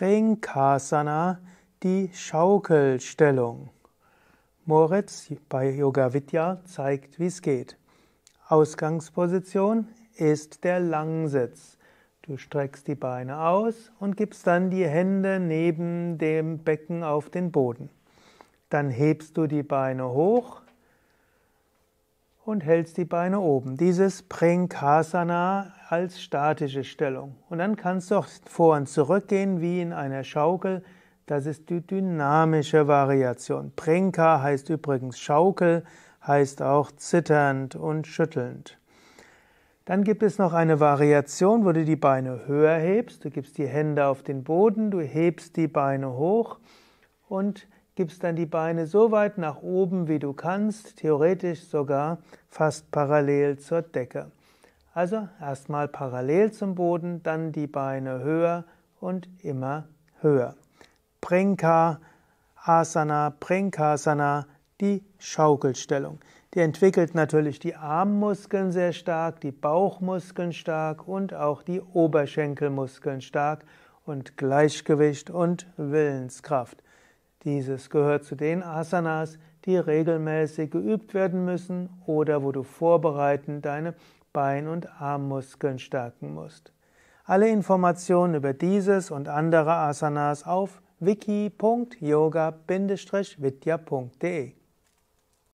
Trinkasana, die Schaukelstellung. Moritz bei Yoga Vidya zeigt, wie es geht. Ausgangsposition ist der Langsitz. Du streckst die Beine aus und gibst dann die Hände neben dem Becken auf den Boden. Dann hebst du die Beine hoch, und hältst die Beine oben. Dieses Prangkasana als statische Stellung. Und dann kannst du auch vor und zurück gehen wie in einer Schaukel. Das ist die dynamische Variation. Pranka heißt übrigens Schaukel, heißt auch zitternd und schüttelnd. Dann gibt es noch eine Variation, wo du die Beine höher hebst. Du gibst die Hände auf den Boden, du hebst die Beine hoch und gibst dann die Beine so weit nach oben, wie du kannst, theoretisch sogar fast parallel zur Decke. Also erstmal parallel zum Boden, dann die Beine höher und immer höher. Prenka Asana, Prenkasana, die Schaukelstellung. Die entwickelt natürlich die Armmuskeln sehr stark, die Bauchmuskeln stark und auch die Oberschenkelmuskeln stark und Gleichgewicht und Willenskraft. Dieses gehört zu den Asanas, die regelmäßig geübt werden müssen oder wo du vorbereitend deine Bein- und Armmuskeln stärken musst. Alle Informationen über dieses und andere Asanas auf wiki.yoga-vidya.de